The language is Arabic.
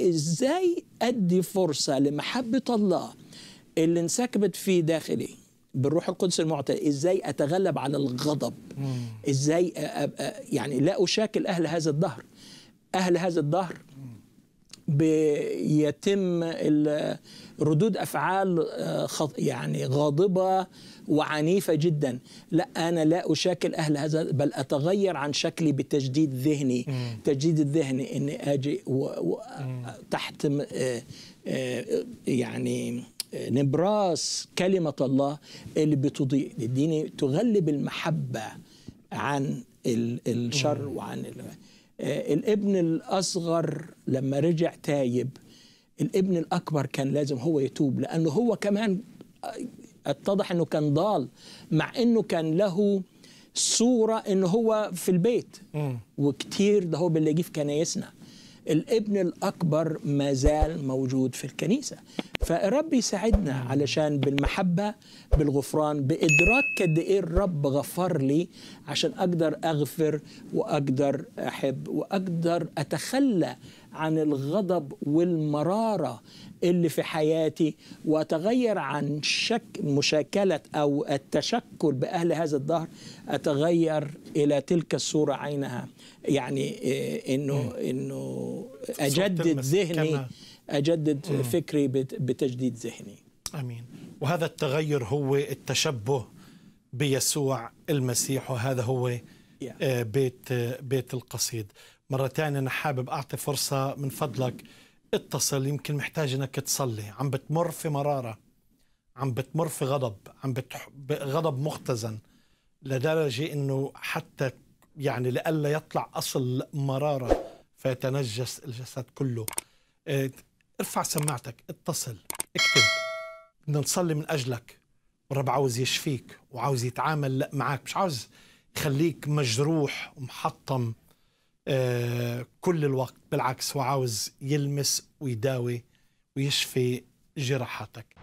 ازاي ادي فرصه لمحبه الله اللي انسكبت في داخلي بالروح القدس المعطي ازاي اتغلب على الغضب ازاي أ أ يعني لا اشاكل اهل هذا الدهر اهل هذا الدهر بيتم ردود افعال آه، يعني غاضبه وعنيفه جدا لا انا لا اشاكل اهل هذا بل اتغير عن شكلي بتجديد ذهني مم. تجديد الذهن اني اجي و... و... تحت آه، آه، يعني نبراس كلمه الله اللي بتضيء الدين تغلب المحبه عن الشر وعن آه، الابن الأصغر لما رجع تايب الابن الأكبر كان لازم هو يتوب لأنه هو كمان آه، اتضح أنه كان ضال مع أنه كان له صورة أنه هو في البيت وكتير ده هو بنلاقيه في كنايسنا الابن الأكبر ما زال موجود في الكنيسة فالرب يساعدنا علشان بالمحبة بالغفران بإدراك قد إيه الرب غفر لي عشان أقدر أغفر وأقدر أحب وأقدر أتخلى عن الغضب والمرارة اللي في حياتي وأتغير عن شك مشاكلة أو التشكل بأهل هذا الدهر أتغير إلى تلك الصورة عينها يعني آه، إنه إنه أجدد ذهني أجدد فكري بتجديد ذهني أمين وهذا التغير هو التشبه بيسوع المسيح وهذا هو آه، بيت آه، بيت القصيد مرة تانية أنا حابب أعطي فرصة من فضلك اتصل يمكن محتاج أنك تصلي عم بتمر في مرارة عم بتمر في غضب عم بتح... غضب مختزن لدرجة أنه حتى يعني لئلا يطلع أصل مرارة فيتنجس الجسد كله آه، ارفع سماعتك اتصل اكتب بدنا نصلي من أجلك الرب عاوز يشفيك وعاوز يتعامل معك مش عاوز يخليك مجروح ومحطم كل الوقت بالعكس هو عاوز يلمس ويداوي ويشفي جراحاتك